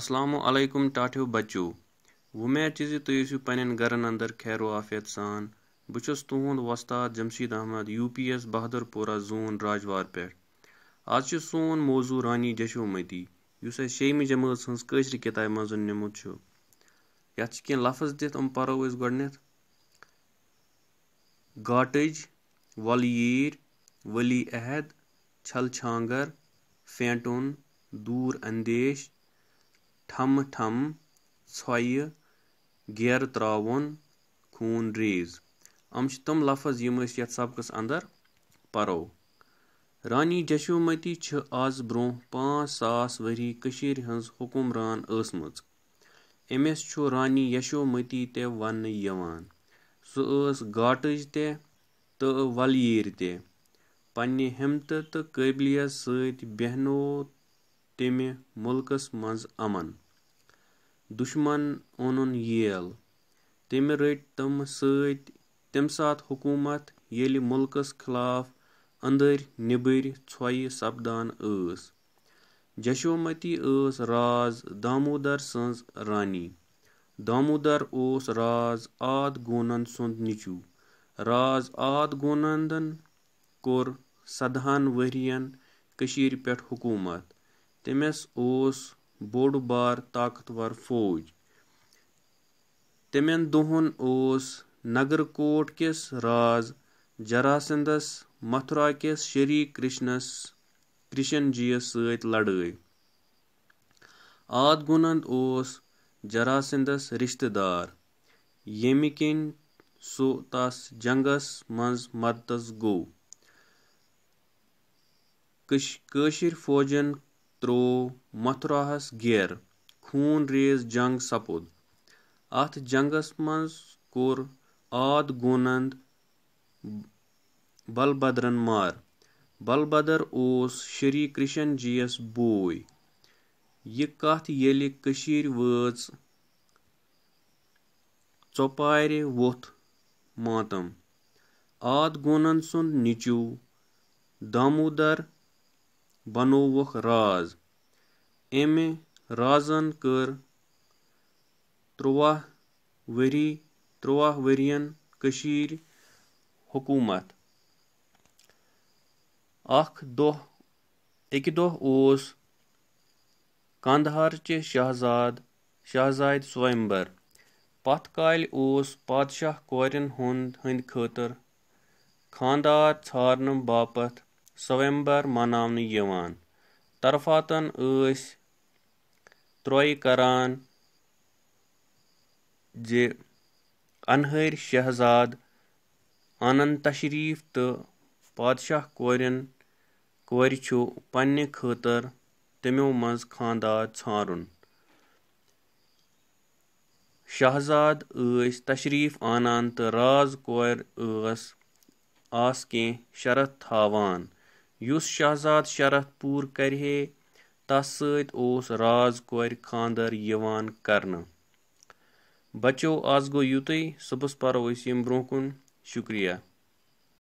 اَسلامُ علیکُم ٹاٹھیو بَچو وُمید چھِ زِ تُہۍ ٲسِو پنٛنٮ۪ن گَرَن اَنٛدر خیرو آفیت سان بہٕ چھُس تُہُنٛد وۄستاد جمشیٖد احمد یوٗ پی اٮ۪س بہادُر پورہ زون راجوار پٮ۪ٹھ آز چھِ سون موضوع رانی جشومتی یُس اَسہِ شیٚیمہِ جمٲژ ہٕنٛز کٲشرِ کِتابہِ منٛز نِمُت چھُ یَتھ چھِ کینٛہہ لفظ دِتھ یِم پَرو أسۍ گۄڈٕنٮ۪تھ گاٹٕج وۄلہٕ ییٖرۍ ؤلی عہد چھَلہٕ چھانٛگر پھینٛٹُن دوٗر اندیش ٹھَم ٹھَم ژھۄیہِ گیرٕ ترٛاوُن خوٗن ریٖز أمۍ چھِ تِم لفظ یِم أسۍ یَتھ سبقَس اَنٛدَر پَرو رانی یشو مٔتی چھِ آز برونٛہہ پانٛژھ ساس ؤری کٔشیٖرِ ہِنٛز حُکُمران ٲسمٕژ أمِس چھُ رانی یشو مٔتی تہِ وَننہٕ یِوان سُہ ٲس گاٹٕج تہِ تہٕ ولیٖر تہِ پنٛنہِ ہمتہٕ تہٕ قٲبِلِیَس سۭتۍ بیٚہنوو تمہِ مُلکَس منٛز اَمَن دُشمَن اوٚنُن ییل تٔمۍ رٔٹۍ تِم سۭتۍ تمہِ ساتہٕ حکوٗمت ییٚلہِ مُلکَس خِلاف أنٛدٕرۍ نیٚبٕرۍ ژھۄیہِ سپدان ٲس جشومتی ٲس راز دامودر سٕنٛز رانی دامودر اوس راز آد گونَن سُنٛد نیٚچوٗ راز آد گونندَن کوٚر سدہَن ؤرۍ یَن کٔشیٖرِ پٮ۪ٹھ حکوٗمت تٔمِس اوس بوٚڑ بار طاقتور فوج تِمن دۄہن اوس نگر کوٹ کِس راز جراسندھس متھرا کِس شری کرشنس کرشن جیَس سۭتۍ لڑٲے آد آدگُنند اوس جراسندھس رِشتہٕ دار ییٚمہِ کِنۍ سُہ تس جنگس منٛز مدتس گوٚو کٔش کٲشِر فوجن ترٛوو متھُراہَس گیر خوٗن ریز جنٛگ سپُد اَتھ جنٛگس منٛز کوٚر آد گوننٛد بلبدرَن مار بلبدر اوس شری کرشن جی یَس بوے یہِ کَتھ ییٚلہِ کٔشیٖرِ وٲژ ژۄپارِ ووٚتھ ماتم آد گونند سُنٛد نیٚچوٗ دامودر بنووُکھ راز أمہِ رازن کٔر تُرٛواہ ؤری تُرٛواہ ؤرِیَن کٔشیٖرِ حکوٗمت اَکھ دۄہ اَکہِ دۄہ اوس قندھارچہِ شہزاد شہزادِ سویمبَر پَتھ کالہِ اوس پادشاہ کورٮ۪ن ہُنٛد ہٕنٛدۍ خٲطرٕ خانٛدار ژھارنہٕ باپتھ سویمبر مناونہٕ یِوان طرفاتَن ٲسۍ ترٛوے کران زِ انہٲرۍ شہزاد اننٛد تشریٖف تہٕ پادشاہ کورٮ۪ن کورِ چھُ پنٛنہِ خٲطٕر تِمو منٛز خانٛدار ژھارُن شہزاد ٲسۍ تشریٖف انان تہٕ راز کورِ ٲس آسہٕ کینٛہہ شرط تھاوان یُس شہزاد شرط پوٗرٕ ہے تَس سۭتۍ اوس راز کورِ خانٛدر یِوان کرنہٕ بچو آز گوٚو یُتُے صُبحس پَرو أسۍ ییٚمہِ برونٛہہ کُن شُکریہ